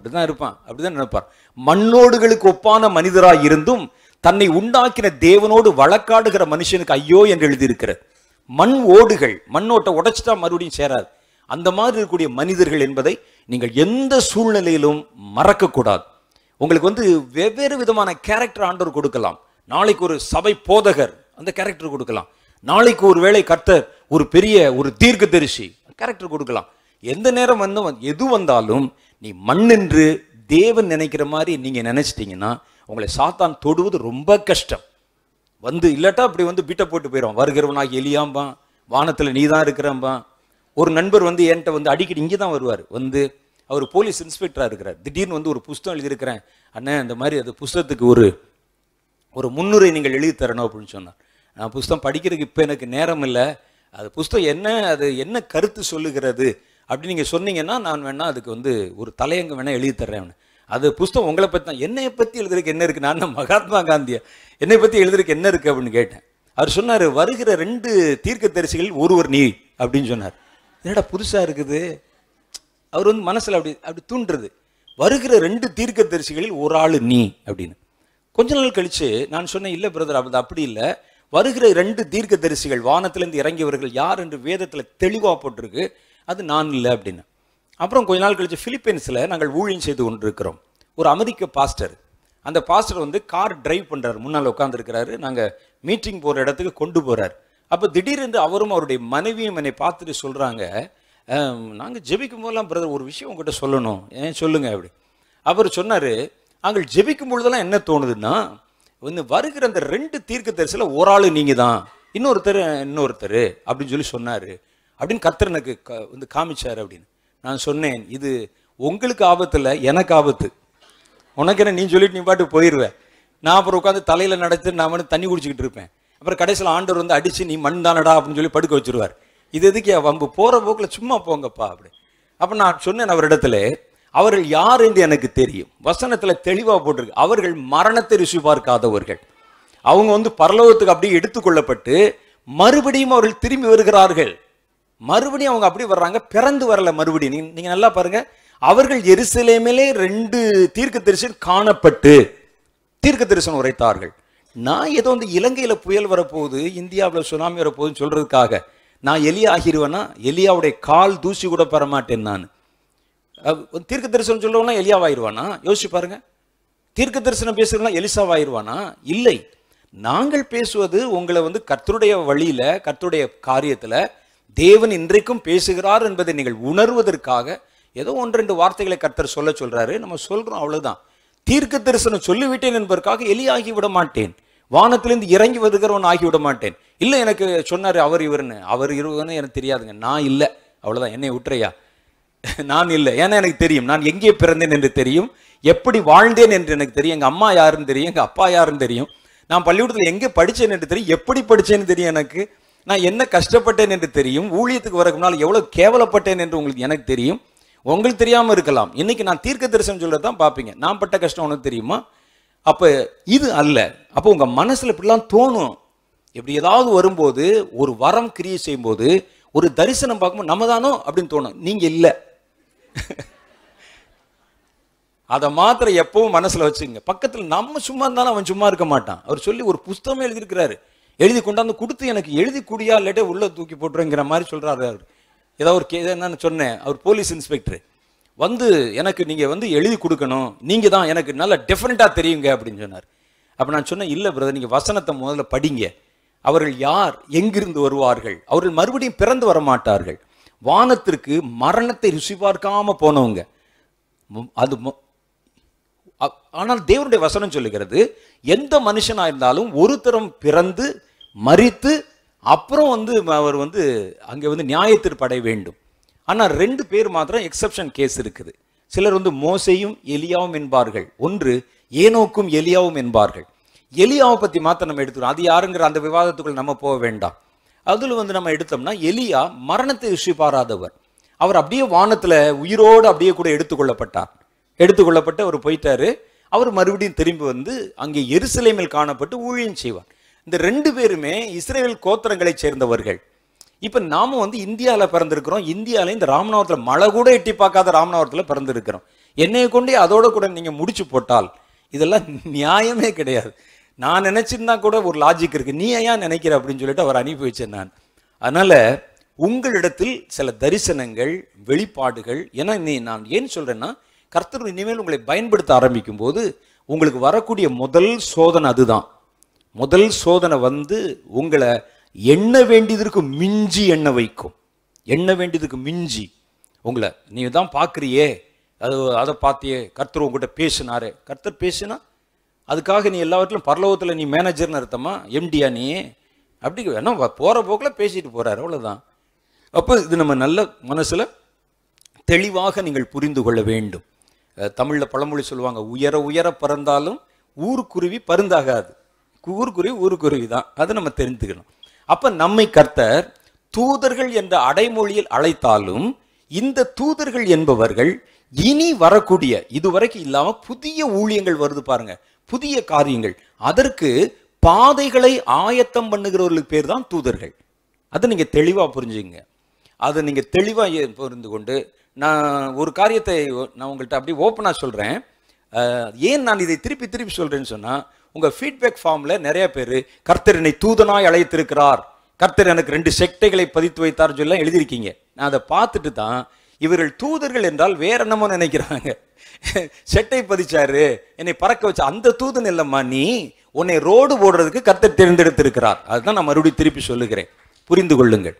அப்படி தான் இருப்பான் அப்படி தான் நினைப்பார் மண்ணோடுகளுக்கு ஒப்பான மனிதராக இருந்தும் தன்னை உண்டாக்கின தேவனோடு வழக்காடுகிற மனுஷனுக்கு ஐயோ என்று எழுதியிருக்கிறது மண் ஓடுகள் மண்ணோட்டை உடைச்சிட்டா மறுபடியும் சேராது அந்த மாதிரி இருக்கக்கூடிய மனிதர்கள் என்பதை நீங்கள் எந்த சூழ்நிலையிலும் மறக்கக்கூடாது உங்களுக்கு வந்து வெவ்வேறு விதமான கேரக்டர் ஆண்டவர் கொடுக்கலாம் நாளைக்கு ஒரு சபை போதகர் அந்த கேரக்டர் கொடுக்கலாம் நாளைக்கு ஒரு வேளை கர்த்தர் ஒரு பெரிய ஒரு தீர்க்க தரிசி கேரக்டர் கொடுக்கலாம் எந்த நேரம் வந்து எது வந்தாலும் நீ மண் என்று தேவன் நினைக்கிற மாதிரி நீங்கள் நினச்சிட்டிங்கன்னா உங்களை சாத்தான் தொடுவது ரொம்ப கஷ்டம் வந்து இல்லாட்டா அப்படி வந்து பீட்டை போட்டு போயிடும் வருகிறவனாக எலியாம்பான் வானத்தில் நீ தான் இருக்கிறாம்பான் ஒரு நண்பர் வந்து என்கிட்ட வந்து அடிக்கடி இங்கே தான் வருவார் வந்து அவர் போலீஸ் இன்ஸ்பெக்டராக இருக்கிறார் திடீர்னு வந்து ஒரு புஸ்தகம் எழுதியிருக்கிறேன் அண்ணன் இந்த மாதிரி அந்த புஸ்தகத்துக்கு ஒரு ஒரு முன்னுரை நீங்கள் எழுதி தரணும் அப்படின்னு சொன்னார் நான் புஸ்தகம் படிக்கிறதுக்கு இப்போ எனக்கு நேரம் இல்லை அது புஸ்தகம் என்ன அது என்ன கருத்து சொல்லுகிறது அப்படி நீங்கள் சொன்னீங்கன்னா நான் வேணால் அதுக்கு வந்து ஒரு தலையங்கம் வேணால் எழுதி தர்றேன் அது புஸ்தகம் உங்களை பற்றி தான் என்னையை பற்றி எழுதுறதுக்கு என்ன இருக்குது நான் மகாத்மா காந்தியை என்னை பற்றி எழுதுறதுக்கு என்ன இருக்குது அப்படின்னு கேட்டேன் அவர் சொன்னார் வருகிற ரெண்டு தீர்க்க தரிசிகள் ஒருவர் நீ அப்படின்னு சொன்னார் என்னடா புதுசாக இருக்குது அவர் வந்து மனசில் அப்படி அப்படி தூண்டுறது வருகிற ரெண்டு தீர்க்க தரிசிகளில் ஒரு ஆள் நீ அப்படின்னு கொஞ்ச நாள் கழித்து நான் சொன்னேன் இல்லை பிரதர் அது அப்படி இல்லை வருகிற ரெண்டு தீர்க்க தரிசிகள் வானத்திலேருந்து இறங்கியவர்கள் யார் என்று வேதத்தில் தெளிவாக போட்டிருக்கு அது நான் இல்லை அப்படின்னு அப்புறம் கொஞ்ச நாள் கழிச்சு ஃபிலிப்பைன்ஸில் நாங்கள் ஊழியம் செய்து கொண்டிருக்கிறோம் ஒரு அமெரிக்க பாஸ்டர் அந்த பாஸ்டர் வந்து கார் டிரைவ் பண்ணுறாரு முன்னால் உட்காந்துருக்கிறாரு நாங்கள் மீட்டிங் போகிற இடத்துக்கு கொண்டு போகிறார் அப்போ திடீர்னு அவரும் அவருடைய மனைவியும் என்னை பார்த்துட்டு சொல்கிறாங்க நாங்கள் ஜெபிக்கும் போதெல்லாம் பிரதர் ஒரு விஷயம் உங்கள்கிட்ட சொல்லணும் ஏன் சொல்லுங்கள் அப்படி அவர் சொன்னார் நாங்கள் ஜெபிக்கும் பொழுதெல்லாம் என்ன தோணுதுன்னா வந்து வருகிற அந்த ரெண்டு தீர்க்க தரிசில ஒரு ஆள் நீங்கள் தான் இன்னொருத்தர் இன்னொருத்தர் அப்படின்னு சொல்லி சொன்னார் அப்படின்னு கர்த்தர் எனக்கு வந்து காமிச்சார் அப்படின்னு நான் சொன்னேன் இது உங்களுக்கு ஆபத்து இல்லை எனக்கு ஆபத்து உனக்கு என்ன நீ சொல்லிட்டு நீ பாட்டு போயிடுவேன் நான் அப்புறம் உட்காந்து தலையில் நடத்து நான் வந்து தண்ணி குடிச்சிக்கிட்டு இருப்பேன் அப்புறம் கடைசியில் ஆண்டவர் வந்து அடித்து நீ மண் தானடா அப்படின்னு சொல்லி படுக்க வச்சுருவார் இது எதுக்கு வம்பு போகிற போக்கில் சும்மா போங்கப்பா அப்படி அப்போ நான் சொன்னேன் அவரிடத்துல அவர்கள் யார் என்று எனக்கு தெரியும் வசனத்தில் தெளிவாக போட்டிருக்கு அவர்கள் மரணத்தை ருசி பார்க்காதவர்கள் அவங்க வந்து பரலோகத்துக்கு அப்படியே எடுத்துக்கொள்ளப்பட்டு மறுபடியும் அவர்கள் திரும்பி வருகிறார்கள் மறுபடியும் அவங்க அப்படி வர்றாங்க பிறந்து வரல மறுபடியும் நீங்கள் நல்லா பாருங்க அவர்கள் எருசலேமிலே ரெண்டு தீர்க்க தரிசன் காணப்பட்டு தீர்க்க தரிசனம் உரைத்தார்கள் நான் ஏதோ வந்து இலங்கையில் புயல் வரப்போகுது இந்தியாவில் சுனாமி வரப்போகுதுன்னு சொல்கிறதுக்காக நான் எலியா ஆகிடுவேன்னா எலியாவுடைய கால் தூசி கூட பெறமாட்டேன் நான் தீர்க்க தரிசனம் சொல்லுவோம்னா எலியாவாயிருவானா யோசிச்சு பாருங்க தீர்க்க தரிசனம் பேசுறதுனா எலிசாவாயிருவானா இல்லை நாங்கள் பேசுவது உங்களை வந்து கர்த்தருடைய வழியில் கர்த்தருடைய காரியத்தில் தேவன் இன்றைக்கும் பேசுகிறார் என்பதை நீங்கள் உணர்வதற்காக ஏதோ ஒன்றெண்டு வார்த்தைகளை கர்த்தர் சொல்ல சொல்கிறாரு நம்ம சொல்கிறோம் அவ்வளோதான் தீர்க்க தரிசனம் சொல்லிவிட்டேன் என்பதற்காக எலியாகி விட மாட்டேன் வானத்திலிருந்து இறங்கி வருகிறவன் ஆகிவிட மாட்டேன் இல்லை எனக்கு சொன்னார் அவர் இவருன்னு அவர் இருவன்னு எனக்கு தெரியாதுங்க நான் இல்லை அவ்வளோதான் என்னை விட்டுறையா நான் இல்லை ஏன்னா எனக்கு தெரியும் நான் எங்கே பிறந்தேன் என்று தெரியும் எப்படி வாழ்ந்தேன் என்று எனக்கு தெரியும் எங்கள் அம்மா யாருன்னு தெரியும் எங்கள் அப்பா யாருன்னு தெரியும் நான் பள்ளிக்கூடத்தில் எங்கே படித்தேன் என்று தெரியும் எப்படி படித்தேன்னு தெரியும் எனக்கு நான் என்ன கஷ்டப்பட்டேன் என்று தெரியும் ஊழியத்துக்கு வரக்கு முன்னால் எவ்வளோ கேவலப்பட்டேன் என்று உங்களுக்கு எனக்கு தெரியும் உங்களுக்கு தெரியாமல் இருக்கலாம் இன்னைக்கு நான் தீர்க்க தரிசனம் சொல்கிறது தான் பார்ப்பீங்க நான் பட்ட கஷ்டம் உனக்கு தெரியுமா அப்போ இது அல்ல அப்போ உங்கள் மனசில் இப்படிலாம் தோணும் இப்படி ஏதாவது வரும்போது ஒரு வரம் கிரியேட் செய்யும்போது ஒரு தரிசனம் பார்க்கும்போது நம்ம தானோ அப்படின்னு தோணும் நீங்கள் இல்லை அதை மாத்திரம் எப்பவும் மனசில் வச்சுங்க பக்கத்தில் நம்ம சும்மா இருந்தாலும் அவன் சும்மா இருக்க மாட்டான் அவர் சொல்லி ஒரு புஸ்தகம் எழுதியிருக்கிறாரு எழுதி கொண்டாந்து கொடுத்து எனக்கு எழுதி குடியா இல்லட்டே உள்ளே தூக்கி போட்டுருங்கிற மாதிரி சொல்கிறாரு அவர் ஏதோ ஒரு கே சொன்னேன் அவர் போலீஸ் இன்ஸ்பெக்டர் வந்து எனக்கு நீங்கள் வந்து எழுதி கொடுக்கணும் நீங்கள் தான் எனக்கு நல்லா டிஃப்ரெண்ட்டாக தெரியுங்க அப்படின்னு சொன்னார் அப்போ நான் சொன்னேன் இல்லை பிரதர் நீங்கள் வசனத்தை முதல்ல படிங்க அவர்கள் யார் எங்கிருந்து வருவார்கள் அவர்கள் மறுபடியும் பிறந்து வர மாட்டார்கள் வானத்திற்கு மரணத்தை ருசி பார்க்காம போனவங்க அது ஆனால் தேவனுடைய வசனம் சொல்லுகிறது எந்த மனுஷனாக இருந்தாலும் ஒருத்தரம் பிறந்து மறித்து அப்புறம் வந்து அவர் வந்து அங்கே வந்து நியாயத்திற்படை வேண்டும் ஆனால் ரெண்டு பேர் மாத்திரம் எக்ஸப்ஷன் கேஸ் இருக்குது சிலர் வந்து மோசையும் எலியாவும் என்பார்கள் ஒன்று ஏனோக்கும் எலியாவும் என்பார்கள் எலியாவை பற்றி மாத்திரம் நம்ம எடுத்துக்கணும் அது யாருங்கிற அந்த விவாதத்துக்குள் நம்ம போக வேண்டாம் அதில் வந்து நம்ம எடுத்தோம்னா எலியா மரணத்தை இஷ்யூ பாராதவர் அவர் அப்படியே வானத்தில் உயிரோடு அப்படியே கூட எடுத்துக்கொள்ளப்பட்டார் எடுத்துக்கொள்ளப்பட்டு அவர் போயிட்டாரு அவர் மறுபடியும் திரும்பி வந்து அங்கே எருசலேமில் காணப்பட்டு ஊழியம் செய்வார் இந்த ரெண்டு பேருமே இஸ்ரேல் கோத்திரங்களைச் சேர்ந்தவர்கள் இப்போ நாம வந்து இந்தியாவில் பிறந்திருக்கிறோம் இந்தியாவில் இந்த ராமநாதபுரத்தில் மழை கூட எட்டி பார்க்காத ராமநாதத்தில் பிறந்திருக்கிறோம் என்னையை கொண்டு அதோட கூட நீங்கள் முடிச்சு போட்டால் இதெல்லாம் நியாயமே கிடையாது நான் நினச்சிருந்தா கூட ஒரு லாஜிக் இருக்குது நீ ஏன் நினைக்கிற அப்படின்னு சொல்லிட்டு அவர் அனுப்பி வச்சேன் நான் அதனால் உங்களிடத்தில் சில தரிசனங்கள் வெளிப்பாடுகள் ஏன்னா நீ நான் ஏன் சொல்கிறேன்னா கர்த்தர் இனிமேல் உங்களை பயன்படுத்த ஆரம்பிக்கும் போது உங்களுக்கு வரக்கூடிய முதல் சோதனை அதுதான் முதல் சோதனை வந்து உங்களை எண்ண வேண்டியதற்கு மிஞ்சி எண்ண வைக்கும் எண்ண வேண்டியதுக்கு மிஞ்சி உங்களை நீ தான் பார்க்குறியே அது அதை பார்த்தியே கர்த்தர் உங்கள்கிட்ட பேசினாரு கர்த்தர் பேசினா அதுக்காக நீ எல்லாவற்றிலும் பரலோகத்தில் நீ மேனேஜர்னு அர்த்தமா எம்டியா நீ அப்படி வேணா போகிற போக்கில் பேசிட்டு போகிறாரு அவ்வளோதான் அப்போ இது நம்ம நல்ல மனசில் தெளிவாக நீங்கள் புரிந்து கொள்ள வேண்டும் தமிழில் பழமொழி சொல்லுவாங்க உயர உயர பறந்தாலும் ஊருக்குருவி பருந்தாகாது ஊர்க்குருவி ஊருக்குருவி தான் அதை நம்ம தெரிஞ்சுக்கணும் அப்போ நம்மை கர்த்தர் தூதர்கள் என்ற அடைமொழியில் அழைத்தாலும் இந்த தூதர்கள் என்பவர்கள் இனி வரக்கூடிய இதுவரைக்கும் இல்லாமல் புதிய ஊழியங்கள் வருது பாருங்க புதிய காரியங்கள் அதற்கு பாதைகளை ஆயத்தம் பண்ணுகிறவர்களுக்கு பேர் தான் தூதர்கள் அதை நீங்கள் தெளிவாக புரிஞ்சுங்க அதை நீங்கள் தெளிவாக புரிந்து கொண்டு நான் ஒரு காரியத்தை நான் உங்கள்கிட்ட அப்படி ஓப்பனாக சொல்கிறேன் ஏன் நான் இதை திருப்பி திருப்பி சொல்கிறேன்னு சொன்னால் உங்கள் ஃபீட்பேக் ஃபார்மில் நிறைய பேர் கர்த்தர் என்னை தூதனாய் அழைத்திருக்கிறார் கர்த்தர் எனக்கு ரெண்டு செக்டைகளை பதித்து வைத்தார் சொல்லி எழுதியிருக்கீங்க நான் அதை பார்த்துட்டு தான் இவர்கள் தூதர்கள் என்றால் வேற என்னமோ நினைக்கிறாங்க செட்டை பதிச்சாரு என்னை பறக்க வச்ச அந்த தூதன் இல்லைம்மா நீ உன்னை ரோடு போடுறதுக்கு கர்த்தர் தேர்ந்தெடுத்திருக்கிறார் அதுதான் நான் மறுபடியும் திருப்பி சொல்லுகிறேன் புரிந்து கொள்ளுங்கள்